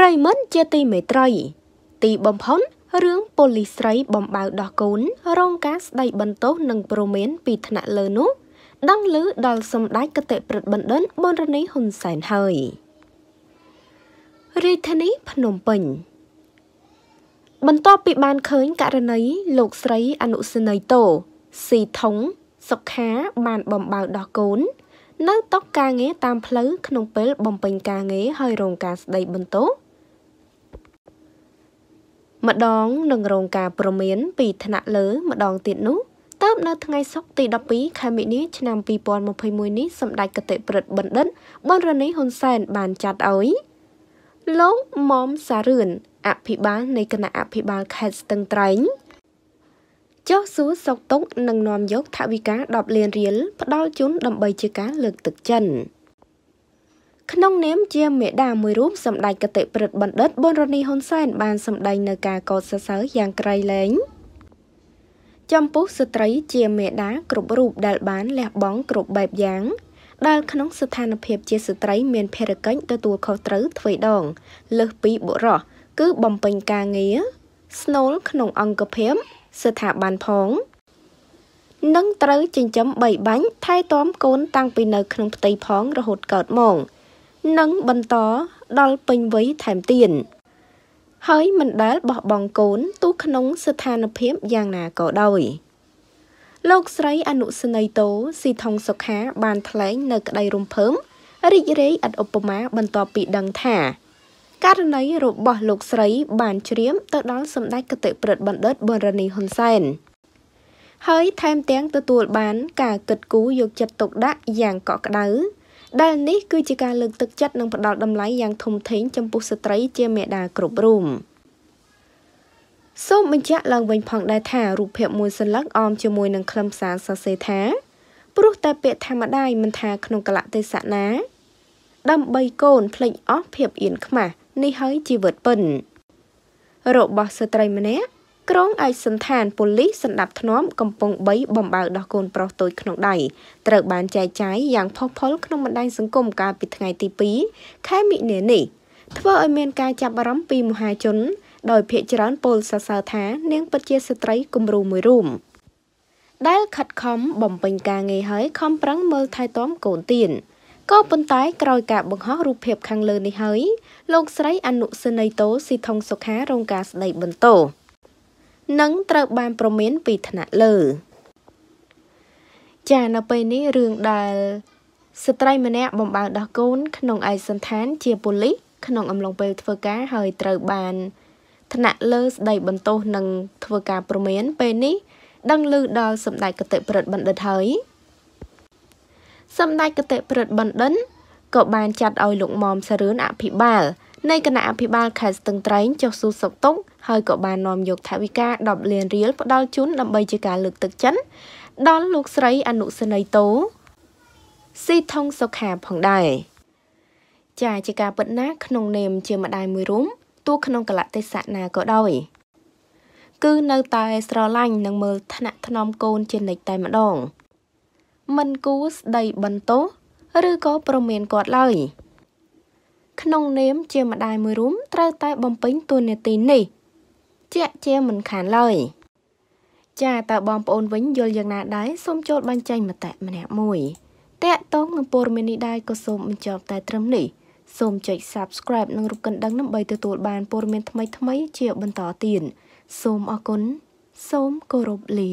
ប្រិមិត្តជាទីមេត្រី ទីបំផុនរឿងប៉ូលីស្រីបំបៅដោះកូនរងការស្ដីបន្ទោសនិងព្រមានពីថ្នាក់លើនោះ ដឹងឮដល់សម្ដេចគតិព្រឹទ្ធបណ្ឌិតបនរនីហ៊ុនសែនហើយរាជធានីភ្នំពេញបន្ទាប់ពីបានឃើញករណីលោកស្រី អនុសិនីតូស៊ីថុងសុខាបានបំបៅដោះកូន នៅតុកការងារតាមផ្លូវក្នុងពេលបំពេញការងារហើយរងការស្ដីបន្ទោសម្ដងនឹងរងការប្រមានពីថ្នាក់លើម្ដងទៀតនោះតើបនៅថ្ងៃសុក្រទី12ខែមិនិនាឆ្នាំ2021នេះសម្ដេចគតិប្រិទ្ធបណ្ឌិតបនរនីហ៊ុនសែន បានចាត់ឲ្យលោកមុំសារឿនអភិបាលនៃគណៈអភិបាលខេត្តស្ទឹងត្រែងចុះសួរសោកតុកនឹងនាំយក ថវិកា10លានរៀលផ្ដល់ជូនដើម្បីជាការលើកទឹកចិត្តក្នុងនាមជាមេដាមួយរូបសម្ដេចគតិប្រិទ្ធបណ្ឌិតប៊ុនរនីហ៊ុនសែនបានសម្ដែងនៅការកោតសរសើរយ៉ាងក្រៃលែងចំពោះស្ត្រី ជាមេដាគ្រប់រូបដែលបានលះបង់គ្រប់បែបយ៉ាងដែលក្នុងស្ថានភាពជាស្ត្រីមានភារកិច្ចទទួលខុសត្រូវទ្វេដងលើសពីបុរសគឺបំពេញការងារស្នូលក្នុងអង្គភាពស្ថាប័នផងនិងត្រូវចិញ្ចឹមបីបាញ់ថែទាំកូនតាំងពីនៅក្នុងផ្ទៃផង រហូតកើតមកនិងបន្តដល់ពេញវ័យថែមទៀតហើយមិនដែលបោះបង់កូន ទូក្នុងស្ថានភាពយ៉ាងណាក៏ដោយ លោកស្រីអនុស្នីតូស៊ីថងសុខាបានថ្លែង នៅក្តីរំភើបរីករាយឥតឧបមាបន្ទាប់ពីដឹងថាករណីរបស់លោកស្រីបានជ្រាមទៅដល់សម្ដេចគតិប្រិទ្ធបណ្ឌិតបរនីហ៊ុនសែនហើយថែមទាំងទទួលបាន ការគិតគូរយកចិត្តទុកដាក់យ៉ាងកក់ក្ដៅដែលនេះគឺជាការលើកទឹកចិត្តនិងផ្ដល់តម្លៃយ៉ាងធំធេងចំពោះស្ត្រីជាមេដាគ្រប់រូបសូមបញ្ជាក់ឡើងវិញផងដែរថារូបភាពមួយសន្លឹកអមជាមួយនឹងខ្លឹមសារសរសេរថា ព្រោះតែពាក្យធម្មតាមិនថាក្នុងកលៈទេសៈណាដើម្បីកូនភ្លេចអស់ភាពអៀនខ្មាស់នេះហើយជីវិតពិនរបស់ស្ត្រីម្នាក់ក្រុងឯកសន្តានប៉ូលីសសម្ដាប់ធ្នាប់កំពង់3បំបើដោះកូន ប្រុសតូចក្នុងដៃត្រូវ បានចែកចាយយ៉ាងផុសផុលក្នុងបណ្ដាញសង្គមកាលពីថ្ងៃទី2ខែមិនិលនេះធ្វើឲ្យមានការចាប់អារម្មណ៍ពីមហាជន ដោយភ្នាក់ងារច្រើនពលសរសើរថា នាងពិតជាស្ត្រីគំរូមួយរូបដែលខិតខំបំពេញការងារហើយខំប្រឹងមើលថែទាំ កូនទៀនក៏ប៉ុន្តែ ក្រោយការបង្ហោះរូបភាពខាងលើនេះហើយលោកស្រី អនុសិនីតូស៊ីថុងសុខារងការស្ដីបន្ទោនិងត្រូវបាន ប្រមាន ពីថ្នាក់លើ ចានៅពេលនេះរឿងដែលស្ត្រីម្នាក់បំបើដោះកូនក្នុងឯកសន្តានជាប៉ូលីសក្នុងអំឡុងពេលធ្វើការហើយត្រូវបាន ថ្នាក់លើស្ដីបន្ទោសនឹងធ្វើការ ប្រមាន ពេលនេះដឹងឮដល់សម្ដេចកតិប្រិទ្ធបណ្ឌិតហើយសម្ដេចកតិប្រិទ្ធបណ្ឌិតក៏បាន ចាត់ឲ្យលោកមុំសរឿនអភិបាលនៃគណៈអភិបាលខេត្តស្ទឹងត្រែងចុះសួរសុខទុក្ខហើយក៏បាននាំយក ថវិកា10លានរៀលផ្ដល់ជូនដើម្បីជាការលើកទឹកចិត្តដល់លោកស្រីអនុសនីតូស៊ីថងសុខាផងដែរចាជាការពិតណាក្នុង នាមជាម្ដាយមួយរូមទោះក្នុងកលៈទេសៈណាក៏ដោយគឺនៅតែស្រឡាញ់និងមើលថ្នាក់ថ្នមកូនជានិច្ចតែម្ដងមិនគួរស្ដីបន្ទោសឬក៏ប្រមានគាត់ឡើយក្នុងនាមជាម្ដាយមួយរូមត្រូវតែបំពេញតួនាទីនេះ ជាក់ជាមិនខានឡើយចាតើបងប្អូនវិញយល់យ៉ាងណាដែរសូមចូលបញ្ចេញមតិម្នាក់មួយតាកតងនឹងព័ត៌មាននេះដែរក៏សូមបញ្ចប់តែត្រឹមនេះសូមចុច Subscribe និងរូបកណ្ដឹងដើម្បីទទួលបានព័ត៌មានថ្មីៗជាបន្តទៀតសូមអរគុណសូមគោរពលា